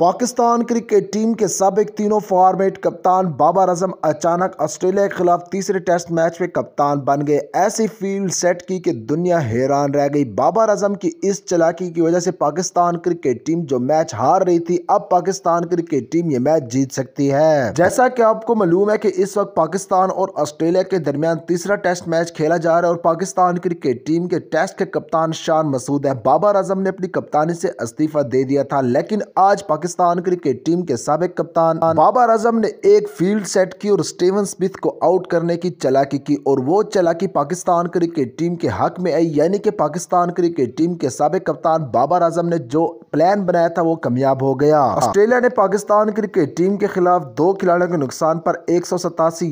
Pakistan cricket team के सबक तीनों फॉर्मेट कप्तान बाबर अजम अचानक ऑस्ट्रेलिया के खिलाफ तीसरे टेस्ट मैच में कप्तान बन गए ऐसी फील्ड सेट की कि दुनिया हैरान रह गई बाबर अजम की इस चलाकी की वजह से पाकिस्तान क्रिकेट टीम जो मैच हार रही थी अब पाकिस्तान क्रिकेट टीम ये मैच जीत सकती है जैसा कि आपको मालूम है कि इस वक्त पाकिस्तान और ऑस्ट्रेलिया के दरमियान तीसरा टेस्ट मैच खेला जा रहा है और पाकिस्तान क्रिकेट टीम के टेस्ट के कप्तान शान मसूद है बाबर अजम ने अपनी कप्तानी से इस्तीफा दे दिया था लेकिन आज पाकिस्तान पाकिस्तान क्रिकेट टीम के सबक कप्तान बाबर आजम ने एक फील्ड सेट की और स्टीवन स्मिथ को आउट करने की चलाकी की और वो चलाकी पाकिस्तान क्रिकेट टीम के हक में आई यानी कि पाकिस्तान क्रिकेट टीम के सबक कप्तान बाबर आजम ने जो प्लान बनाया था वो कामयाब हो गया ऑस्ट्रेलिया ने पाकिस्तान क्रिकेट टीम के खिलाफ दो खिलाड़ियों के नुकसान पर एक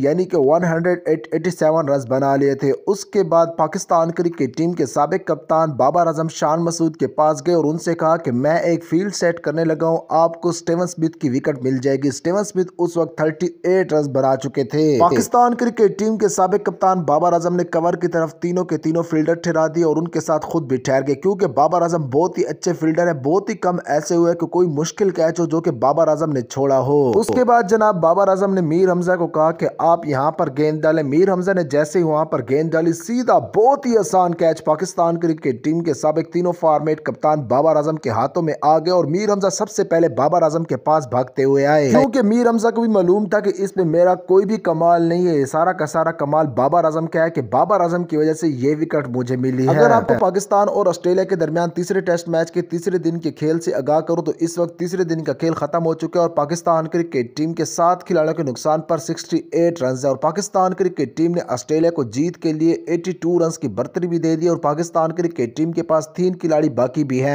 यानी कि 187 रन बना लिए थे उसके बाद पाकिस्तान क्रिकेट टीम के सबक कप्तान बाबर आजम शान मसूद के पास गए और उनसे कहा कि मैं एक फील्ड सेट करने लगा हूँ आपको स्टेवन स्मिथ की विकेट मिल जाएगी स्टेवन स्मिथ उस वक्त थर्टी एट रन बना चुके थे पाकिस्तान क्रिकेट टीम के सबक कप्तान बाबर आजम ने कवर की तरफ तीनों के तीनों फील्डर ठहरा दिए और उनके साथ खुद भी ठहर गए क्योंकि बाबर आजम बहुत ही अच्छे फील्डर है बहुत बहुत ही कम ऐसे हुए कि कोई मुश्किल कैच हो जो कि बाबर आजम ने छोड़ा हो उसके बाद जनाब बाबर आजम ने मीर हमजा को कहा कि आप यहाँ पर गेंद डाले मीर हमजा ने जैसे ही वहां पर गेंद डाली सीधा बहुत ही आसान कैच पाकिस्तान क्रिकेट टीम के सबक तीनों फॉर्मेट कप्तान बाबर आजम के हाथों में आ गए और मीर हमजा सबसे पहले बाबर आजम के पास भागते हुए आए क्योंकि मीर हमजा को भी मालूम था कि इसमें मेरा कोई भी कमाल नहीं है सारा का सारा कमाल बाबर आजम का है कि बाबर आजम की वजह से ये विकेट मुझे मिली है अगर आपको पाकिस्तान और ऑस्ट्रेलिया के दरमियान तीसरे टेस्ट मैच के तीसरे दिन के खेल से आगाह करो तो इस वक्त तीसरे दिन का खेल खत्म हो चुका है और पाकिस्तान क्रिकेट टीम के सात खिलाड़ियों के नुकसान पर 68 रन है और पाकिस्तान क्रिकेट टीम ने ऑस्ट्रेलिया को जीत के लिए 82 रन की बढ़तरी भी दे दी और पाकिस्तान क्रिकेट टीम के पास तीन खिलाड़ी बाकी भी हैं